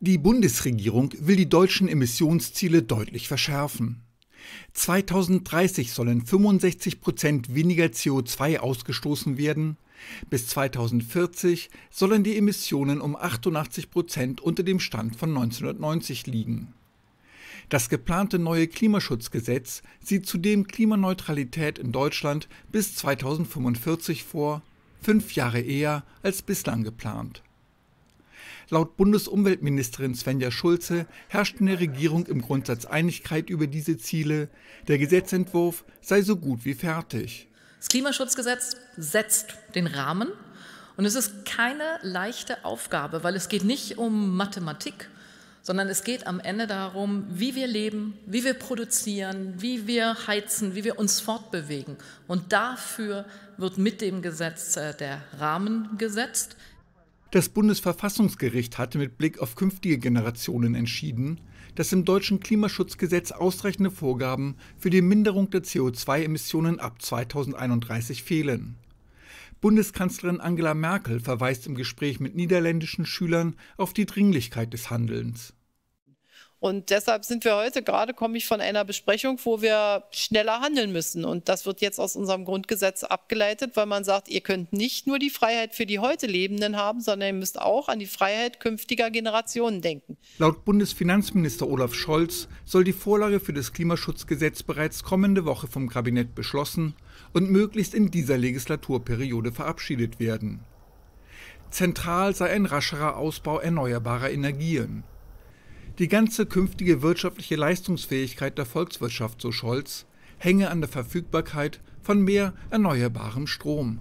Die Bundesregierung will die deutschen Emissionsziele deutlich verschärfen. 2030 sollen 65 Prozent weniger CO2 ausgestoßen werden. Bis 2040 sollen die Emissionen um 88 Prozent unter dem Stand von 1990 liegen. Das geplante neue Klimaschutzgesetz sieht zudem Klimaneutralität in Deutschland bis 2045 vor, fünf Jahre eher als bislang geplant. Laut Bundesumweltministerin Svenja Schulze herrscht in der Regierung im Grundsatz Einigkeit über diese Ziele. Der Gesetzentwurf sei so gut wie fertig. Das Klimaschutzgesetz setzt den Rahmen und es ist keine leichte Aufgabe, weil es geht nicht um Mathematik, sondern es geht am Ende darum, wie wir leben, wie wir produzieren, wie wir heizen, wie wir uns fortbewegen. Und dafür wird mit dem Gesetz äh, der Rahmen gesetzt. Das Bundesverfassungsgericht hatte mit Blick auf künftige Generationen entschieden, dass im deutschen Klimaschutzgesetz ausreichende Vorgaben für die Minderung der CO2-Emissionen ab 2031 fehlen. Bundeskanzlerin Angela Merkel verweist im Gespräch mit niederländischen Schülern auf die Dringlichkeit des Handelns. Und deshalb sind wir heute, gerade komme ich von einer Besprechung, wo wir schneller handeln müssen. Und das wird jetzt aus unserem Grundgesetz abgeleitet, weil man sagt, ihr könnt nicht nur die Freiheit für die heute Lebenden haben, sondern ihr müsst auch an die Freiheit künftiger Generationen denken. Laut Bundesfinanzminister Olaf Scholz soll die Vorlage für das Klimaschutzgesetz bereits kommende Woche vom Kabinett beschlossen und möglichst in dieser Legislaturperiode verabschiedet werden. Zentral sei ein rascherer Ausbau erneuerbarer Energien. Die ganze künftige wirtschaftliche Leistungsfähigkeit der Volkswirtschaft, so Scholz, hänge an der Verfügbarkeit von mehr erneuerbarem Strom.